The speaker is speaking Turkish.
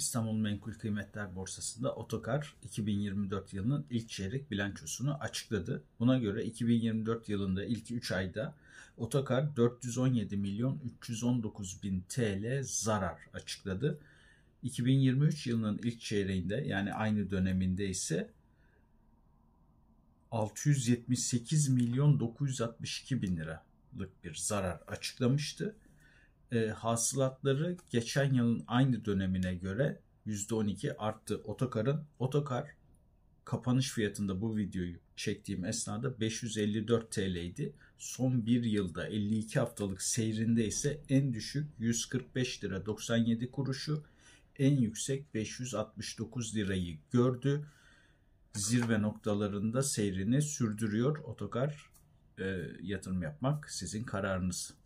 İstanbul Menkul Kıymetler Borsası'nda Otokar 2024 yılının ilk çeyrek bilançosunu açıkladı. Buna göre 2024 yılında ilk 3 ayda Otokar 417 milyon 319 bin TL zarar açıkladı. 2023 yılının ilk çeyreğinde yani aynı döneminde ise 678 milyon 962 bin liralık bir zarar açıklamıştı e, hasılatları geçen yılın aynı dönemine göre %12 arttı. Otokar'ın Otokar kapanış fiyatında bu videoyu çektiğim esnada 554 TL idi. Son bir yılda 52 haftalık seyrinde ise en düşük 145 lira 97 kuruşu en yüksek 569 lirayı gördü. Zirve noktalarında seyrini sürdürüyor. Otokar e, yatırım yapmak sizin kararınız.